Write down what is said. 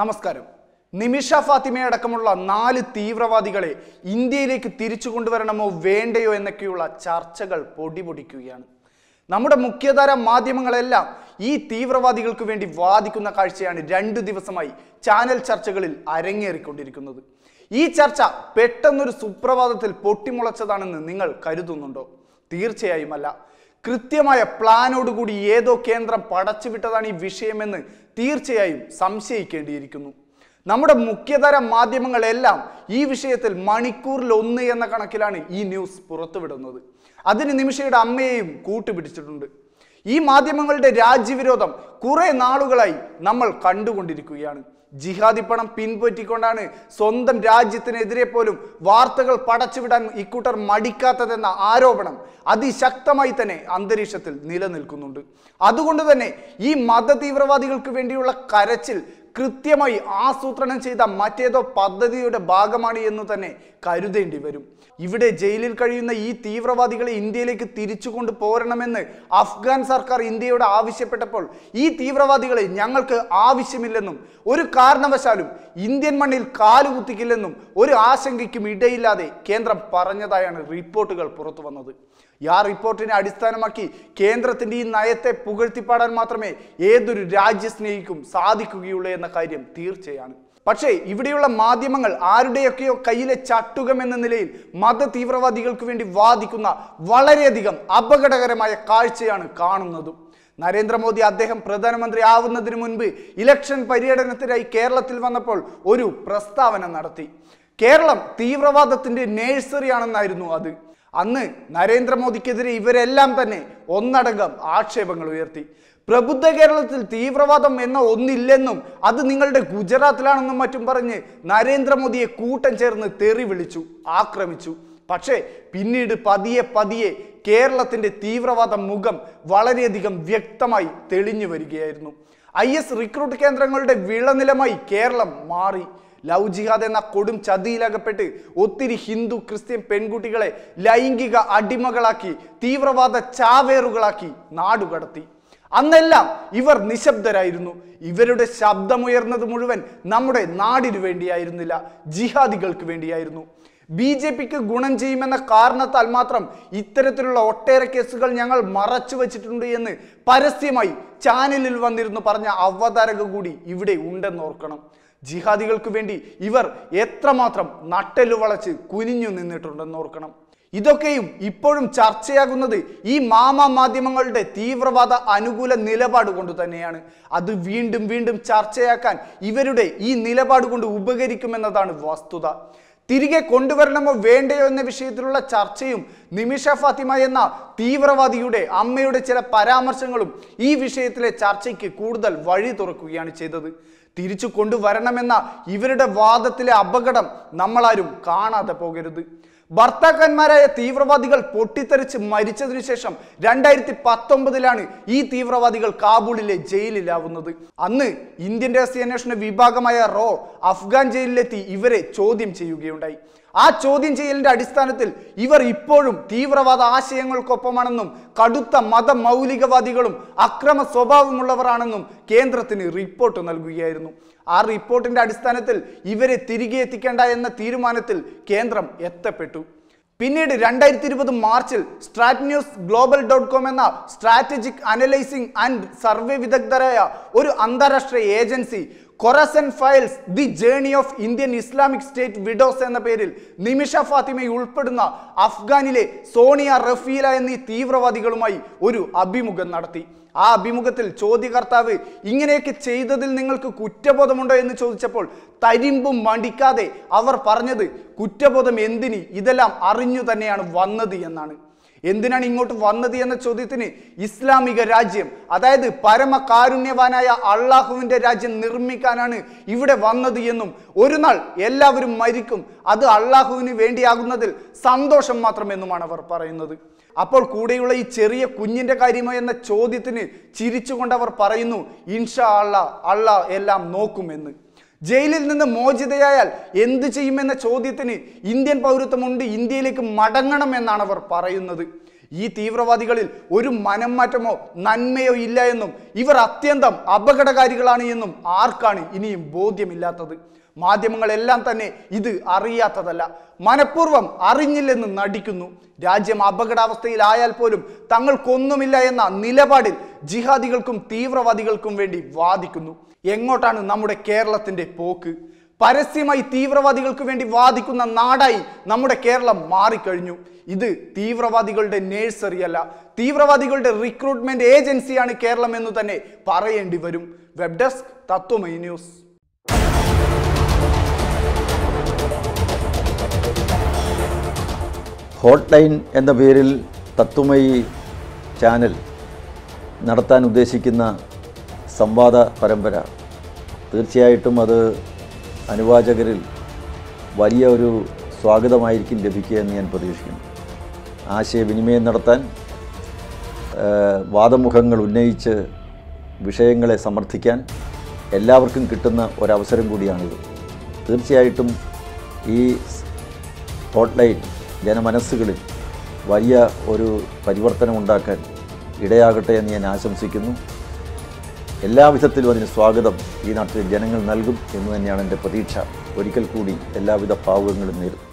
നമസ്കാരം നിമിഷ ഫാത്തിമ അടക്കമുള്ള നാല് തീവ്രവാദികളെ ഇന്ത്യയിലേക്ക് തിരിച്ചു കൊണ്ടുവരണമോ വേണ്ടയോ എന്നൊക്കെയുള്ള ചർച്ചകൾ പൊടിപൊടിക്കുകയാണ് നമ്മുടെ മുഖ്യധാര മാധ്യമങ്ങളെല്ലാം ഈ തീവ്രവാദികൾക്ക് വേണ്ടി വാദിക്കുന്ന കാഴ്ചയാണ് രണ്ടു ദിവസമായി ചാനൽ ചർച്ചകളിൽ അരങ്ങേറിക്കൊണ്ടിരിക്കുന്നത് ഈ ചർച്ച പെട്ടെന്നൊരു സുപ്രഭാതത്തിൽ പൊട്ടിമുളച്ചതാണെന്ന് നിങ്ങൾ കരുതുന്നുണ്ടോ തീർച്ചയായും അല്ല കൃത്യമായ പ്ലാനോടുകൂടി ഏതോ കേന്ദ്രം പടച്ചുവിട്ടതാണ് ഈ വിഷയമെന്ന് തീർച്ചയായും സംശയിക്കേണ്ടിയിരിക്കുന്നു നമ്മുടെ മുഖ്യതര മാധ്യമങ്ങളെല്ലാം ഈ വിഷയത്തിൽ മണിക്കൂറിൽ ഒന്ന് എന്ന കണക്കിലാണ് ഈ ന്യൂസ് പുറത്തുവിടുന്നത് അതിന് നിമിഷയുടെ അമ്മയെയും കൂട്ടുപിടിച്ചിട്ടുണ്ട് ഈ മാധ്യമങ്ങളുടെ രാജ്യവിരോധം കുറെ നാളുകളായി നമ്മൾ കണ്ടുകൊണ്ടിരിക്കുകയാണ് ജിഹാദി പണം പിൻപറ്റിക്കൊണ്ടാണ് സ്വന്തം രാജ്യത്തിനെതിരെ പോലും വാർത്തകൾ പടച്ചുവിടാൻ ഇക്കൂട്ടർ മടിക്കാത്തതെന്ന ആരോപണം അതിശക്തമായി തന്നെ അന്തരീക്ഷത്തിൽ നിലനിൽക്കുന്നുണ്ട് അതുകൊണ്ട് തന്നെ ഈ മത തീവ്രവാദികൾക്ക് വേണ്ടിയുള്ള കരച്ചിൽ കൃത്യമായി ആസൂത്രണം ചെയ്ത മറ്റേതോ പദ്ധതിയുടെ ഭാഗമാണ് എന്ന് തന്നെ കരുതേണ്ടി വരും ഇവിടെ ജയിലിൽ കഴിയുന്ന ഈ തീവ്രവാദികളെ ഇന്ത്യയിലേക്ക് തിരിച്ചു കൊണ്ടുപോരണമെന്ന് അഫ്ഗാൻ സർക്കാർ ഇന്ത്യയോട് ആവശ്യപ്പെട്ടപ്പോൾ ഈ തീവ്രവാദികളെ ഞങ്ങൾക്ക് ആവശ്യമില്ലെന്നും ഒരു കാരണവശാലും ഇന്ത്യൻ മണ്ണിൽ കാലുകുത്തിക്കില്ലെന്നും ഒരു ആശങ്കയ്ക്കും ഇടയില്ലാതെ കേന്ദ്രം പറഞ്ഞതായാണ് റിപ്പോർട്ടുകൾ പുറത്തു വന്നത് ആ റിപ്പോർട്ടിനെ അടിസ്ഥാനമാക്കി കേന്ദ്രത്തിന്റെ ഈ നയത്തെ പുകഴ്ത്തിപ്പാടാൻ മാത്രമേ ഏതൊരു രാജ്യസ്നേഹിക്കും സാധിക്കുകയുള്ളൂ എന്ന കാര്യം തീർച്ചയാണ് പക്ഷേ ഇവിടെയുള്ള മാധ്യമങ്ങൾ ആരുടെയൊക്കെയോ കയ്യിലെ ചട്ടുകം എന്ന നിലയിൽ മത തീവ്രവാദികൾക്ക് വേണ്ടി വാദിക്കുന്ന വളരെയധികം അപകടകരമായ കാഴ്ചയാണ് കാണുന്നതും നരേന്ദ്രമോദി അദ്ദേഹം പ്രധാനമന്ത്രി ആവുന്നതിന് മുൻപ് ഇലക്ഷൻ പര്യടനത്തിനായി കേരളത്തിൽ വന്നപ്പോൾ ഒരു പ്രസ്താവന നടത്തി കേരളം തീവ്രവാദത്തിന്റെ ആണെന്നായിരുന്നു അത് അന്ന് നരേന്ദ്രമോദിക്കെതിരെ ഇവരെല്ലാം തന്നെ ഒന്നടങ്കം ആക്ഷേപങ്ങൾ ഉയർത്തി പ്രബുദ്ധ കേരളത്തിൽ തീവ്രവാദം എന്ന ഒന്നില്ലെന്നും അത് നിങ്ങളുടെ ഗുജറാത്തിലാണെന്നും മറ്റും പറഞ്ഞ് നരേന്ദ്രമോദിയെ കൂട്ടം ചേർന്ന് തെറി വിളിച്ചു ആക്രമിച്ചു പക്ഷേ പിന്നീട് പതിയെ പതിയെ കേരളത്തിൻ്റെ തീവ്രവാദ മുഖം വളരെയധികം വ്യക്തമായി തെളിഞ്ഞു വരികയായിരുന്നു ഐ എസ് റിക്രൂട്ട് കേന്ദ്രങ്ങളുടെ വിളനിലമായി കേരളം മാറി ലവ് ജിഹാദ് എന്ന കൊടും ചതിയിലകപ്പെട്ട് ഒത്തിരി ഹിന്ദു ക്രിസ്ത്യൻ പെൺകുട്ടികളെ ലൈംഗിക അടിമകളാക്കി തീവ്രവാദ ചാവേറുകളാക്കി നാടുകടത്തി അന്നെല്ലാം ഇവർ നിശബ്ദരായിരുന്നു ഇവരുടെ ശബ്ദമുയർന്നത് മുഴുവൻ നമ്മുടെ നാടിനു വേണ്ടിയായിരുന്നില്ല ജിഹാദികൾക്ക് വേണ്ടിയായിരുന്നു ബി ജെ പിക്ക് ഗുണം ചെയ്യുമെന്ന കാരണത്താൽ മാത്രം ഇത്തരത്തിലുള്ള ഒട്ടേറെ കേസുകൾ ഞങ്ങൾ മറച്ചു വച്ചിട്ടുണ്ട് എന്ന് പരസ്യമായി ചാനലിൽ വന്നിരുന്നു പറഞ്ഞ അവതാരക കൂടി ഇവിടെ ഉണ്ടെന്ന് ഓർക്കണം ജിഹാദികൾക്ക് വേണ്ടി ഇവർ എത്രമാത്രം നട്ടെല്ലു വളച്ച് കുനിഞ്ഞു നിന്നിട്ടുണ്ടെന്ന് ഓർക്കണം ഇതൊക്കെയും ഇപ്പോഴും ചർച്ചയാകുന്നത് ഈ മാമ മാധ്യമങ്ങളുടെ തീവ്രവാദ അനുകൂല നിലപാട് കൊണ്ട് തന്നെയാണ് അത് വീണ്ടും വീണ്ടും ചർച്ചയാക്കാൻ ഇവരുടെ ഈ നിലപാട് കൊണ്ട് ഉപകരിക്കുമെന്നതാണ് വസ്തുത തിരികെ കൊണ്ടുവരണമോ വേണ്ടയോ എന്ന വിഷയത്തിലുള്ള ചർച്ചയും നിമിഷ ഫാത്തിമ എന്ന തീവ്രവാദിയുടെ അമ്മയുടെ ചില പരാമർശങ്ങളും ഈ വിഷയത്തിലെ ചർച്ചയ്ക്ക് കൂടുതൽ വഴി തുറക്കുകയാണ് ചെയ്തത് തിരിച്ചു കൊണ്ടുവരണമെന്ന ഇവരുടെ വാദത്തിലെ അപകടം നമ്മളാരും കാണാതെ പോകരുത് ഭർത്താക്കന്മാരായ തീവ്രവാദികൾ പൊട്ടിത്തെറിച്ച് മരിച്ചതിനു ശേഷം രണ്ടായിരത്തി പത്തൊമ്പതിലാണ് ഈ തീവ്രവാദികൾ കാബൂളിലെ ജയിലിലാവുന്നത് അന്ന് ഇന്ത്യൻ രഹസ്യാന്വേഷണ വിഭാഗമായ റോ അഫ്ഗാൻ ജയിലിലെത്തി ഇവരെ ചോദ്യം ചെയ്യുകയുണ്ടായി ആ ചോദ്യം ചെയ്യലിന്റെ അടിസ്ഥാനത്തിൽ ഇവർ ഇപ്പോഴും തീവ്രവാദ ആശയങ്ങൾക്കൊപ്പമാണെന്നും കടുത്ത മത മൗലികവാദികളും അക്രമ സ്വഭാവമുള്ളവരാണെന്നും കേന്ദ്രത്തിന് റിപ്പോർട്ട് നൽകുകയായിരുന്നു ആ റിപ്പോർട്ടിന്റെ അടിസ്ഥാനത്തിൽ ഇവരെ തിരികെ എത്തിക്കേണ്ട എന്ന തീരുമാനത്തിൽ കേന്ദ്രം എത്തപ്പെട്ടു പിന്നീട് രണ്ടായിരത്തി ഇരുപത് മാർച്ചിൽ Strat News Global dot com എന്ന സ്ട്രാറ്റജിക് അനലൈസിംഗ് ആൻഡ് സർവേ വിദഗ്ധരായ ഒരു അന്താരാഷ്ട്ര agency Khorasan Files the Journey of Indian Islamic State widows എന്ന പേരിൽ നിമിഷ ഫാത്തിമയിൽ ഉൾപ്പെടുന്ന അഫ്ഗാനിലെ സോണിയ റഫീല എന്നീ തീവ്രവാദികളുമായി ഒരു അഭിമുഖം നടത്തി ആ അഭിമുഖത്തിൽ ചോദ്യകർത്താവ് ഇങ്ങനെയൊക്കെ ചെയ്തതിൽ നിങ്ങൾക്ക് കുറ്റബോധമുണ്ടോ എന്ന് ചോദിച്ചപ്പോൾ തരിമ്പും മടിക്കാതെ അവർ പറഞ്ഞത് കുറ്റബോധം എന്തിന് ഇതെല്ലാം അറിഞ്ഞു തന്നെയാണ് വന്നത് എന്നാണ് എന്തിനാണ് ഇങ്ങോട്ട് വന്നത് എന്ന ചോദ്യത്തിന് ഇസ്ലാമിക രാജ്യം അതായത് പരമകാരുണ്യവാനായ അള്ളാഹുവിൻ്റെ രാജ്യം നിർമ്മിക്കാനാണ് ഇവിടെ വന്നത് എന്നും ഒരു നാൾ എല്ലാവരും മരിക്കും അത് അള്ളാഹുവിന് വേണ്ടിയാകുന്നതിൽ സന്തോഷം മാത്രമെന്നുമാണ് അവർ പറയുന്നത് അപ്പോൾ കൂടെയുള്ള ഈ ചെറിയ കുഞ്ഞിൻ്റെ കാര്യമോ എന്ന ചോദ്യത്തിന് ചിരിച്ചുകൊണ്ട് അവർ പറയുന്നു ഇൻഷാ അള്ളാ അള്ളാ എല്ലാം നോക്കുമെന്ന് ജയിലിൽ നിന്ന് മോചിതയായാൽ എന്തു ചെയ്യുമെന്ന ചോദ്യത്തിന് ഇന്ത്യൻ പൗരത്വമുണ്ട് ഇന്ത്യയിലേക്ക് മടങ്ങണം എന്നാണ് അവർ പറയുന്നത് ഈ തീവ്രവാദികളിൽ ഒരു മനംമാറ്റമോ നന്മയോ ഇല്ല എന്നും ഇവർ അത്യന്തം അപകടകാരികളാണ് എന്നും ആർക്കാണ് ഇനിയും ബോധ്യമില്ലാത്തത് മാധ്യമങ്ങളെല്ലാം തന്നെ ഇത് അറിയാത്തതല്ല മനഃപൂർവ്വം അറിഞ്ഞില്ലെന്ന് നടിക്കുന്നു രാജ്യം അപകടാവസ്ഥയിലായാൽ പോലും തങ്ങൾക്കൊന്നുമില്ല എന്ന നിലപാടിൽ ജിഹാദികൾക്കും തീവ്രവാദികൾക്കും വേണ്ടി വാദിക്കുന്നു എങ്ങോട്ടാണ് നമ്മുടെ കേരളത്തിൻ്റെ പോക്ക് പരസ്യമായി തീവ്രവാദികൾക്ക് വേണ്ടി വാദിക്കുന്ന നാടായി നമ്മുടെ കേരളം മാറിക്കഴിഞ്ഞു ഇത് തീവ്രവാദികളുടെ നേഴ്സറി അല്ല തീവ്രവാദികളുടെ റിക്രൂട്ട്മെന്റ് ഏജൻസിയാണ് കേരളം എന്ന് തന്നെ പറയേണ്ടി വരും web desk Tatwamayi news hotline എന്ന പേരിൽ ചാനൽ നടത്താൻ ഉദ്ദേശിക്കുന്ന പരമ്പര അത് അനുവാചകരിൽ വലിയ ഒരു സ്വാഗതമായിരിക്കും ലഭിക്കുക എന്ന് ഞാൻ പ്രതീക്ഷിക്കുന്നു ആശയവിനിമയം നടത്താൻ വാദമുഖങ്ങൾ ഉന്നയിച്ച് വിഷയങ്ങളെ സമർത്ഥിക്കാൻ എല്ലാവർക്കും കിട്ടുന്ന ഒരവസരം കൂടിയാണിത് തീർച്ചയായിട്ടും ഈ സ്പോട്ട്ലൈൻ ജനമനസ്സുകളിൽ വലിയ ഒരു പരിവർത്തനം ഉണ്ടാക്കാൻ ഇടയാകട്ടെ എന്ന് ഞാൻ ആശംസിക്കുന്നു എല്ലാവിധത്തിലും അതിന് സ്വാഗതം ഈ നാട്ടിലെ ജനങ്ങൾ നൽകും എന്ന് തന്നെയാണ് എൻ്റെ പ്രതീക്ഷ ഒരിക്കൽ കൂടി എല്ലാവിധ പാവങ്ങളും നേരിടും